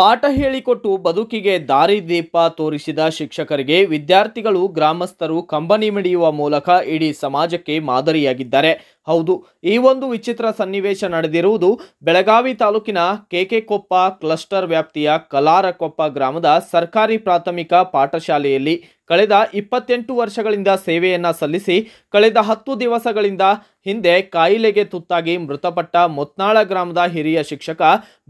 ಪಾಠ ಹೇಳಿಕೊಟ್ಟು ಬದುಕಿಗೆ ದಾರಿದೀಪ ತೋರಿಸಿದ ಶಿಕ್ಷಕರಿಗೆ ವಿದ್ಯಾರ್ಥಿಗಳು ಗ್ರಾಮಸ್ಥರು ಕಂಬನಿ ಮಿಡಿಯುವ ಮೂಲಕ ಇಡೀ ಸಮಾಜಕ್ಕೆ ಮಾದರಿಯಾಗಿದ್ದಾರೆ ಹೌದು ಈ ಒಂದು ವಿಚಿತ್ರ ಸನ್ನಿವೇಶ ನಡೆದಿರುವುದು ಬೆಳಗಾವಿ ತಾಲೂಕಿನ ಕೆಕೆಕೊಪ್ಪ ಕ್ಲಸ್ಟರ್ ವ್ಯಾಪ್ತಿಯ ಕಲಾರಕೊಪ್ಪ ಗ್ರಾಮದ ಸರ್ಕಾರಿ ಪ್ರಾಥಮಿಕ ಪಾಠಶಾಲೆಯಲ್ಲಿ ಕಳೆದ ಇಪ್ಪತ್ತೆಂಟು ವರ್ಷಗಳಿಂದ ಸೇವೆಯನ್ನು ಸಲ್ಲಿಸಿ ಕಳೆದ ಹತ್ತು ದಿವಸಗಳಿಂದ ಹಿಂದೆ ಕಾಯಿಲೆಗೆ ತುತ್ತಾಗಿ ಮೃತಪಟ್ಟ ಮೊತ್ನಾಳ ಗ್ರಾಮದ ಹಿರಿಯ ಶಿಕ್ಷಕ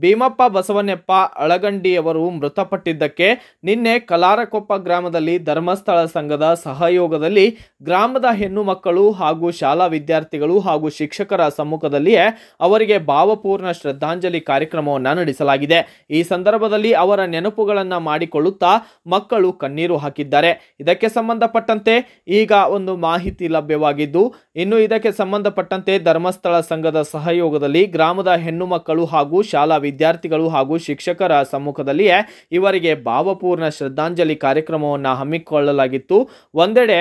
ಭೀಮಪ್ಪ ಬಸವನೆಪ್ಪ ಅಳಗಂಡಿಯವರು ಮೃತಪಟ್ಟಿದ್ದಕ್ಕೆ ನಿನ್ನೆ ಕಲಾರಕೊಪ್ಪ ಗ್ರಾಮದಲ್ಲಿ ಧರ್ಮಸ್ಥಳ ಸಂಘದ ಸಹಯೋಗದಲ್ಲಿ ಗ್ರಾಮದ ಹೆಣ್ಣು ಮಕ್ಕಳು ಹಾಗೂ ಶಾಲಾ ವಿದ್ಯಾರ್ಥಿಗಳು ಹಾಗೂ ಶಿಕ್ಷಕರ ಸಮ್ಮುಖದಲ್ಲಿಯೇ ಅವರಿಗೆ ಭಾವಪೂರ್ಣ ಶ್ರದ್ಧಾಂಜಲಿ ಕಾರ್ಯಕ್ರಮವನ್ನು ನಡೆಸಲಾಗಿದೆ ಈ ಸಂದರ್ಭದಲ್ಲಿ ಅವರ ನೆನಪುಗಳನ್ನು ಮಾಡಿಕೊಳ್ಳುತ್ತಾ ಮಕ್ಕಳು ಕಣ್ಣೀರು ಹಾಕಿದ್ದಾರೆ ಇದಕ್ಕೆ ಸಂಬಂಧಪಟ್ಟಂತೆ ಈಗ ಒಂದು ಮಾಹಿತಿ ಲಭ್ಯವಾಗಿದ್ದು ಇನ್ನು ಇದಕ್ಕೆ ಸಂಬಂಧಪಟ್ಟಂತೆ ಧರ್ಮಸ್ಥಳ ಸಂಘದ ಸಹಯೋಗದಲ್ಲಿ ಗ್ರಾಮದ ಹೆಣ್ಣು ಮಕ್ಕಳು ಹಾಗೂ ಶಾಲಾ ವಿದ್ಯಾರ್ಥಿಗಳು ಹಾಗೂ ಶಿಕ್ಷಕರ ಸಮ್ಮುಖದಲ್ಲಿಯೇ ಇವರಿಗೆ ಭಾವಪೂರ್ಣ ಶ್ರದ್ಧಾಂಜಲಿ ಕಾರ್ಯಕ್ರಮವನ್ನು ಹಮ್ಮಿಕೊಳ್ಳಲಾಗಿತ್ತು ಒಂದೆಡೆ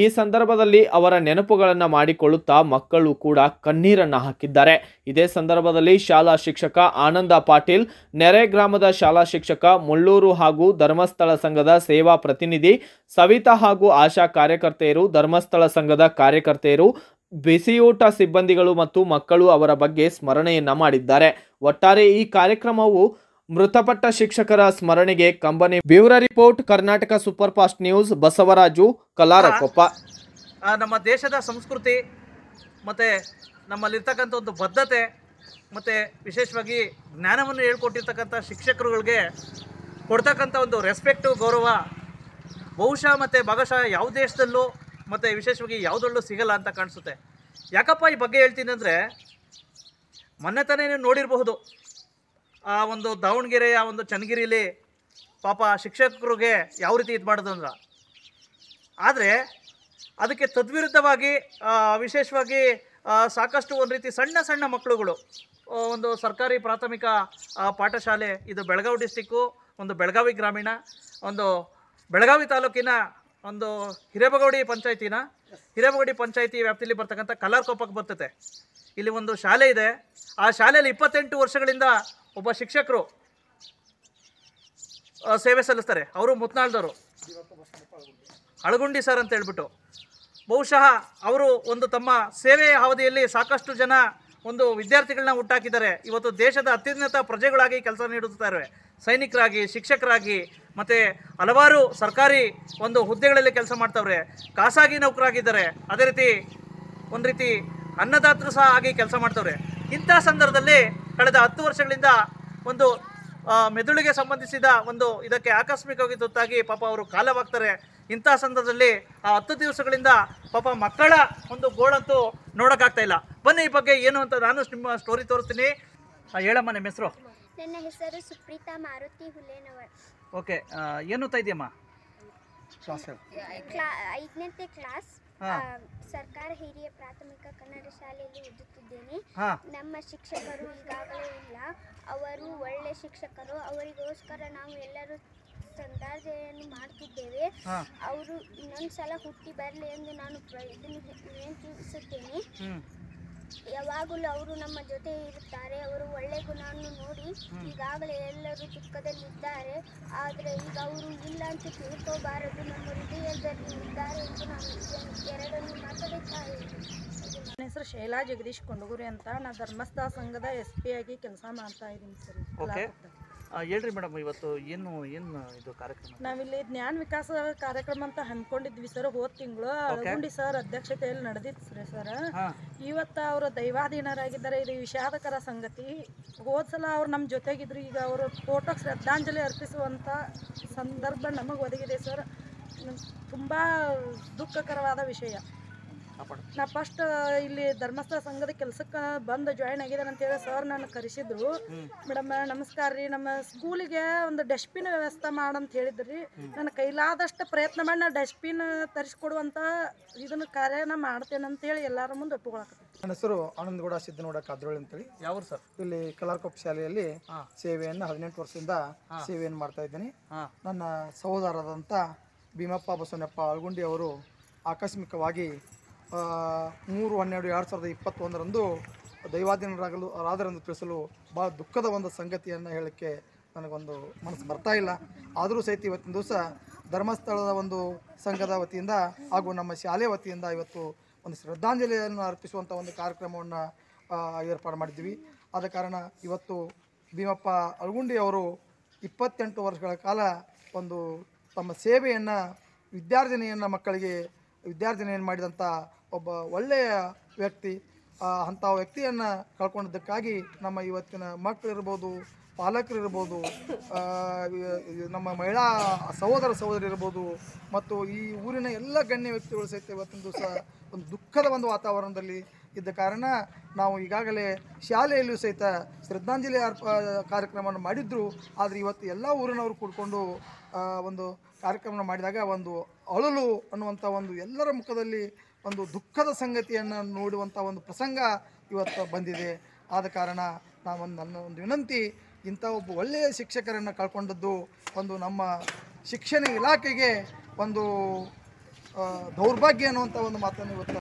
ಈ ಸಂದರ್ಭದಲ್ಲಿ ಅವರ ನೆನಪುಗಳನ್ನು ಮಾಡಿಕೊಳ್ಳುತ್ತಾ ಮಕ್ಕಳು ಕೂಡ ಕಣ್ಣೀರನ್ನು ಹಾಕಿದ್ದಾರೆ ಇದೇ ಸಂದರ್ಭದಲ್ಲಿ ಶಾಲಾ ಶಿಕ್ಷಕ ಆನಂದ ಪಾಟೀಲ್ ನೆರೆ ಗ್ರಾಮದ ಶಾಲಾ ಶಿಕ್ಷಕ ಮುಳ್ಳೂರು ಹಾಗೂ ಧರ್ಮಸ್ಥಳ ಸಂಘದ ಸೇವಾ ಪ್ರತಿನಿಧಿ ಸವಿತಾ ಹಾಗೂ ಆಶಾ ಕಾರ್ಯಕರ್ತೆಯರು ಧರ್ಮಸ್ಥಳ ಸಂಘದ ಕಾರ್ಯಕರ್ತೆಯರು ಬಿಸಿಯೂಟ ಸಿಬ್ಬಂದಿಗಳು ಮತ್ತು ಮಕ್ಕಳು ಅವರ ಬಗ್ಗೆ ಸ್ಮರಣೆಯನ್ನ ಮಾಡಿದ್ದಾರೆ ಒಟ್ಟಾರೆ ಈ ಕಾರ್ಯಕ್ರಮವು ಮೃತಪಟ್ಟ ಶಿಕ್ಷಕರ ಸ್ಮರಣೆಗೆ ಕಂಬನಿ bureau report Karnataka super fast news Basavaraju Kalarakoppa ನಮ್ಮ ದೇಶದ ಸಂಸ್ಕೃತಿ ಮತ್ತು ನಮ್ಮಲ್ಲಿರ್ತಕ್ಕಂಥ ಒಂದು ಬದ್ಧತೆ ಮತ್ತು ವಿಶೇಷವಾಗಿ ಜ್ಞಾನವನ್ನು ಹೇಳ್ಕೊಟ್ಟಿರ್ತಕ್ಕಂಥ ಶಿಕ್ಷಕರುಗಳಿಗೆ ಕೊಡ್ತಕ್ಕಂಥ ಒಂದು ರೆಸ್ಪೆಕ್ಟು ಗೌರವ ಬಹುಶಃ ಮತ್ತು ಭಾಗಶಃ ಯಾವ ದೇಶದಲ್ಲೂ ಮತ್ತು ವಿಶೇಷವಾಗಿ ಯಾವುದರಲ್ಲೂ ಸಿಗಲ್ಲ ಅಂತ ಕಾಣಿಸುತ್ತೆ ಯಾಕಪ್ಪ ಈ ಬಗ್ಗೆ ಹೇಳ್ತೀನಿ ಅಂದರೆ ಮೊನ್ನೆ ತಾನೇ ನೋಡಿರಬಹುದು ಆ ಒಂದು ದಾವಣಗೆರೆಯ ಒಂದು ಚನ್ನಗಿರಿಲಿ ಪಾಪ ಶಿಕ್ಷಕರಿಗೆ ಯಾವ ರೀತಿ ಇದು ಮಾಡೋದು ಅಂದ್ರೆ ಆದರೆ ಅದಕ್ಕೆ ತದ್ವಿರುದ್ಧವಾಗಿ ವಿಶೇಷವಾಗಿ ಸಾಕಷ್ಟು ಒಂದು ರೀತಿ ಸಣ್ಣ ಸಣ್ಣ ಮಕ್ಕಳುಗಳು ಒಂದು ಸರ್ಕಾರಿ ಪ್ರಾಥಮಿಕ ಪಾಠಶಾಲೆ ಇದು ಬೆಳಗಾವಿ ಡಿಸ್ಟಿಕ್ಕು ಒಂದು ಬೆಳಗಾವಿ ಗ್ರಾಮೀಣ ಒಂದು ಬೆಳಗಾವಿ ತಾಲೂಕಿನ ಒಂದು ಹಿರೇಬಗೌಡಿ ಪಂಚಾಯತಿನ ಹಿರೇಬಗೌಡಿ ಪಂಚಾಯತಿ ವ್ಯಾಪ್ತಿಯಲ್ಲಿ ಬರ್ತಕ್ಕಂಥ ಕೋಪಕ್ಕೆ ಬರ್ತದೆ ಇಲ್ಲಿ ಒಂದು ಶಾಲೆ ಇದೆ ಆ ಶಾಲೆಯಲ್ಲಿ ಇಪ್ಪತ್ತೆಂಟು ವರ್ಷಗಳಿಂದ ಒಬ್ಬ ಶಿಕ್ಷಕರು ಸೇವೆ ಸಲ್ಲಿಸ್ತಾರೆ ಅವರು ಮುತ್ನಾಳ್ದವರು ಹಳಗುಂಡಿ ಸರ್ ಅಂತ ಹೇಳ್ಬಿಟ್ಟು ಬಹುಶಃ ಅವರು ಒಂದು ತಮ್ಮ ಸೇವೆಯ ಅವಧಿಯಲ್ಲಿ ಸಾಕಷ್ಟು ಜನ ಒಂದು ವಿದ್ಯಾರ್ಥಿಗಳನ್ನ ಹುಟ್ಟಾಕಿದ್ದಾರೆ ಇವತ್ತು ದೇಶದ ಅತ್ಯುನ್ನತ ಪ್ರಜೆಗಳಾಗಿ ಕೆಲಸ ನೀಡುತ್ತಾರೆ ಸೈನಿಕರಾಗಿ ಶಿಕ್ಷಕರಾಗಿ ಮತ್ತು ಹಲವಾರು ಸರ್ಕಾರಿ ಒಂದು ಹುದ್ದೆಗಳಲ್ಲಿ ಕೆಲಸ ಮಾಡ್ತವ್ರೆ ಖಾಸಗಿ ನೌಕರಾಗಿದ್ದಾರೆ ಅದೇ ರೀತಿ ಒಂದು ರೀತಿ ಅನ್ನದಾತರು ಸಹ ಆಗಿ ಕೆಲಸ ಮಾಡ್ತವ್ರೆ ಇಂಥ ಸಂದರ್ಭದಲ್ಲಿ ಕಳೆದ ಹತ್ತು ವರ್ಷಗಳಿಂದ ಒಂದು ಮೆದುಳಿಗೆ ಸಂಬಂಧಿಸಿದ ಒಂದು ಇದಕ್ಕೆ ಆಕಸ್ಮಿಕವಾಗಿ ತುತ್ತಾಗಿ ಪಾಪ ಅವರು ಕಾಲವಾಗ್ತಾರೆ ಇಂಥ ಸಂದರ್ಭದಲ್ಲಿ ಆ ಹತ್ತು ದಿವಸಗಳಿಂದ ಪಾಪ ಮಕ್ಕಳ ಒಂದು ಗೋಳಂತೂ ನೋಡೋಕ್ಕಾಗ್ತಾ ಇಲ್ಲ ಬನ್ನಿ ಈ ಬಗ್ಗೆ ಏನು ಅಂತ ನಾನು ನಿಮ್ಮ ಸ್ಟೋರಿ ತೋರಿಸ್ತೀನಿ ಹೇಳಮ್ಮ ನಿಮ್ಮ ಹೆಸರು ನನ್ನ ಹೆಸರು ಸುಪ್ರೀತಾ ಮಾರುತಿ ಹುಲೇನವರ್ ಓಕೆ ಏನು ಓದ್ತಾ ಇದೆಯಮ್ಮ ಐದನೇ ಕ್ಲಾಸ್ ಸರ್ಕಾರ ಹಿರಿಯ ಪ್ರಾಥಮಿಕ ಕನ್ನಡ ಶಾಲೆಯಲ್ಲಿ ಓದುತ್ತಿದ್ದೇನೆ ನಮ್ಮ ಶಿಕ್ಷಕರು ಈಗಾಗಲೇ ಇಲ್ಲ ಅವರು ಒಳ್ಳೆ ಶಿಕ್ಷಕರು ಅವರಿಗೋಸ್ಕರ ನಾವು ಎಲ್ಲರೂ ಸಂದರ್ಜೆಯನ್ನು ಮಾಡ್ತಿದ್ದೇವೆ ಅವರು ಇನ್ನೊಂದ್ಸಲ ಹುಟ್ಟಿ ಬರಲಿ ಎಂದು ನಾನು ವಿನಂತಿಸುತ್ತೇನೆ ಯಾವಾಗಲೂ ಅವರು ನಮ್ಮ ಜೊತೆ ಇರುತ್ತಾರೆ ಅವರು ಒಳ್ಳೆ ಗುಣವನ್ನು ನೋಡಿ ಈಗಾಗಲೇ ಎಲ್ಲರೂ ದುಃಖದಲ್ಲಿದ್ದಾರೆ ಆದರೆ ಈಗ ಅವರು ಇಲ್ಲ ಅಂತ ತಿಳ್ಕೋಬಾರದು ನಮ್ಮ ಹೃದಯದಲ್ಲಿ ಇದ್ದಾರೆ ಎಂದು ನಾನು ಎರಡನ್ನು ಮಾತಾಡುತ್ತಾ ನನ್ನ ಹೆಸರು ಶೈಲಾ ಜಗದೀಶ್ ಕುಂಡಗುರಿ ಅಂತ ನಾನು ಧರ್ಮಸ್ಥಳ ಸಂಘದ ಎಸ್ ಪಿ ಆಗಿ ಕೆಲಸ ಮಾಡ್ತಾ ಇದ್ದೀನಿ ಸರ್ ಹೇಳ್ರಿ ಮೇಡಮ್ ಇವತ್ತು ಏನು ಏನು ಇದು ಕಾರ್ಯಕ್ರಮ ನಾವಿಲ್ಲಿ ಜ್ಞಾನ ವಿಕಾಸ ಕಾರ್ಯಕ್ರಮ ಅಂತ ಹಮ್ಮಿಕೊಂಡಿದ್ವಿ ಸರ್ ಹೋದ ತಿಂಗಳು ಅಳಗುಂಡಿ ಸರ್ ಅಧ್ಯಕ್ಷತೆಯಲ್ಲಿ ನಡೆದಿತ್ತು ಸರ್ ಇವತ್ತು ಅವರು ದೈವಾಧೀನರಾಗಿದ್ದಾರೆ ಇದು ವಿಷಾದಕರ ಸಂಗತಿ ಹೋದ ಸಲ ಅವ್ರು ನಮ್ಮ ಜೊತೆಗಿದ್ರು ಈಗ ಅವರು ಫೋಟೋ ಶ್ರದ್ಧಾಂಜಲಿ ಅರ್ಪಿಸುವಂಥ ಸಂದರ್ಭ ನಮಗೆ ಒದಗಿದೆ ಸರ್ ತುಂಬ ದುಃಖಕರವಾದ ವಿಷಯ ನಾ ಫಸ್ಟ್ ಇಲ್ಲಿ ಧರ್ಮಸ್ಥಳ ಸಂಘದ ಕೆಲಸಕ್ಕೆ ಬಂದು ಜಾಯಿನ್ ಅಂತ ಹೇಳಿ ಸರ್ ನನ್ನ ಕರೆಸಿದ್ರು ಮೇಡಮ್ ನಮಸ್ಕಾರ ರೀ ನಮ್ಮ ಸ್ಕೂಲಿಗೆ ಒಂದು ಡಸ್ಟ್ಬಿನ್ ವ್ಯವಸ್ಥೆ ಮಾಡಂತ ಹೇಳಿದ್ರಿ ನನ್ನ ಕೈಲಾದಷ್ಟು ಪ್ರಯತ್ನ ಮಾಡಿ ನಾ ಡಸ್ಟ್ಬಿನ್ ತರಿಸ್ಕೊಡುವಂಥ ಇದನ್ನ ಕಾರ್ಯನ ಮಾಡ್ತೇನೆ ಹೇಳಿ ಎಲ್ಲರ ಮುಂದೆ ಒಪ್ಪಿಕೊಳಕ ನನ್ನ ಹೆಸರು ಆನಂದಗೌಡ ಸಿದ್ದನಗೌಡ ಕಾದ್ರೋಳಿ ಅಂತೇಳಿ ಯಾವ ಸರ್ ಇಲ್ಲಿ ಕಲಾರ್ಕೊಪ್ಪ ಶಾಲೆಯಲ್ಲಿ ಸೇವೆಯನ್ನು ಹದಿನೆಂಟು ವರ್ಷದಿಂದ ಸೇವೆಯನ್ನು ಮಾಡ್ತಾ ಇದ್ದೀನಿ ನನ್ನ ಸಹೋದರದಂತ ಭೀಮಪ್ಪ ಬಸವನಪ್ಪ ಅಳ್ಗುಂಡಿ ಅವರು ಆಕಸ್ಮಿಕವಾಗಿ ಮೂರು ಹನ್ನೆರಡು ಎರಡು ಸಾವಿರದ ಇಪ್ಪತ್ತೊಂದರಂದು ದೈವಾಧೀನರಾಗಲು ರಾದರೆಂದು ತಿಳಿಸಲು ಭಾಳ ದುಃಖದ ಒಂದು ಸಂಗತಿಯನ್ನು ಹೇಳೋಕ್ಕೆ ನನಗೊಂದು ಮನಸ್ಸು ಬರ್ತಾ ಇಲ್ಲ ಆದರೂ ಸಹಿತ ಇವತ್ತಿನ ದಿವಸ ಧರ್ಮಸ್ಥಳದ ಒಂದು ಸಂಘದ ವತಿಯಿಂದ ಹಾಗೂ ನಮ್ಮ ಶಾಲೆ ವತಿಯಿಂದ ಇವತ್ತು ಒಂದು ಶ್ರದ್ಧಾಂಜಲಿಯನ್ನು ಅರ್ಪಿಸುವಂಥ ಒಂದು ಕಾರ್ಯಕ್ರಮವನ್ನು ಏರ್ಪಾಡು ಮಾಡಿದ್ವಿ ಆದ ಕಾರಣ ಇವತ್ತು ಭೀಮಪ್ಪ ಅಲ್ಗುಂಡಿ ಅವರು ಇಪ್ಪತ್ತೆಂಟು ವರ್ಷಗಳ ಕಾಲ ಒಂದು ತಮ್ಮ ಸೇವೆಯನ್ನು ವಿದ್ಯಾರ್ಜನೆಯನ್ನು ಮಕ್ಕಳಿಗೆ ವಿದ್ಯಾರ್ಥಿನಿಯನ್ನು ಏನು ಮಾಡಿದಂಥ ಒಬ್ಬ ಒಳ್ಳೆಯ ವ್ಯಕ್ತಿ ಅಂಥ ವ್ಯಕ್ತಿಯನ್ನು ಕಳ್ಕೊಂಡಿದ್ದಕ್ಕಾಗಿ ನಮ್ಮ ಇವತ್ತಿನ ಮಕ್ಕಳಿರ್ಬೋದು ಪಾಲಕರಿರ್ಬೋದು ನಮ್ಮ ಮಹಿಳಾ ಸಹೋದರ ಸಹೋದರಿ ಇರ್ಬೋದು ಮತ್ತು ಈ ಊರಿನ ಎಲ್ಲ ಗಣ್ಯ ವ್ಯಕ್ತಿಗಳು ಸಹಿತ ಇವತ್ತಿನ ದಿವಸ ಒಂದು ದುಃಖದ ಒಂದು ವಾತಾವರಣದಲ್ಲಿ ಇದ್ದ ಕಾರಣ ನಾವು ಈಗಾಗಲೇ ಶಾಲೆಯಲ್ಲೂ ಸಹಿತ ಶ್ರದ್ಧಾಂಜಲಿ ಅರ್ಪ ಕಾರ್ಯಕ್ರಮವನ್ನು ಮಾಡಿದ್ರು ಆದರೆ ಇವತ್ತು ಎಲ್ಲ ಊರಿನವರು ಕೂಡಿಕೊಂಡು ಒಂದು ಕಾರ್ಯಕ್ರಮ ಮಾಡಿದಾಗ ಒಂದು ಅಳಲು ಅನ್ನುವಂಥ ಒಂದು ಎಲ್ಲರ ಮುಖದಲ್ಲಿ ಒಂದು ದುಃಖದ ಸಂಗತಿಯನ್ನು ನೋಡುವಂಥ ಒಂದು ಪ್ರಸಂಗ ಇವತ್ತು ಬಂದಿದೆ ಆದ ಕಾರಣ ನಾವೊಂದು ಒಂದು ನನ್ನ ಒಂದು ವಿನಂತಿ ಇಂಥ ಒಬ್ಬ ಒಳ್ಳೆಯ ಶಿಕ್ಷಕರನ್ನು ಕಳ್ಕೊಂಡದ್ದು ಒಂದು ನಮ್ಮ ಶಿಕ್ಷಣ ಇಲಾಖೆಗೆ ಒಂದು ದೌರ್ಭಾಗ್ಯ ಅನ್ನುವಂಥ ಒಂದು ಮಾತನ್ನು ಇವತ್ತು